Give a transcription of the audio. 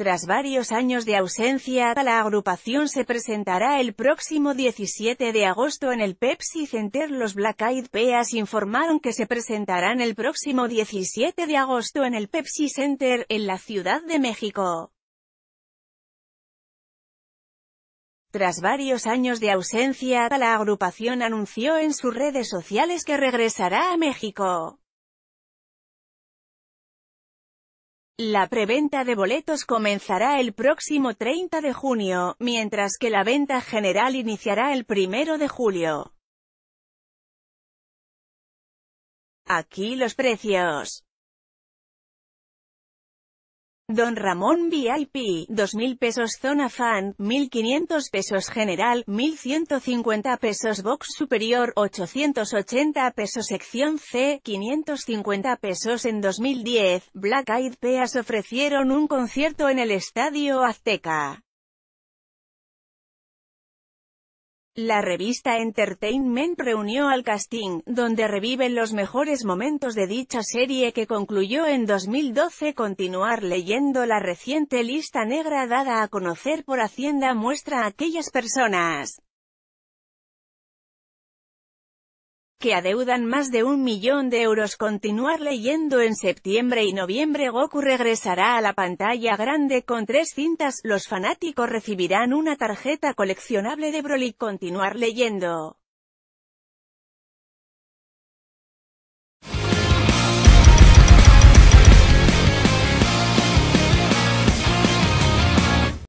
Tras varios años de ausencia, la agrupación se presentará el próximo 17 de agosto en el Pepsi Center. Los Black Eyed Peas informaron que se presentarán el próximo 17 de agosto en el Pepsi Center, en la Ciudad de México. Tras varios años de ausencia, la agrupación anunció en sus redes sociales que regresará a México. La preventa de boletos comenzará el próximo 30 de junio, mientras que la venta general iniciará el 1 de julio. Aquí los precios. Don Ramón VIP, 2.000 pesos Zona Fan, 1.500 pesos General, 1.150 pesos Box Superior, 880 pesos Sección C, 550 pesos en 2010, Black Eyed Peas ofrecieron un concierto en el Estadio Azteca. La revista Entertainment reunió al casting, donde reviven los mejores momentos de dicha serie que concluyó en 2012. Continuar leyendo la reciente lista negra dada a conocer por Hacienda muestra a aquellas personas que adeudan más de un millón de euros. Continuar leyendo en septiembre y noviembre Goku regresará a la pantalla grande con tres cintas, los fanáticos recibirán una tarjeta coleccionable de Broly. Continuar leyendo.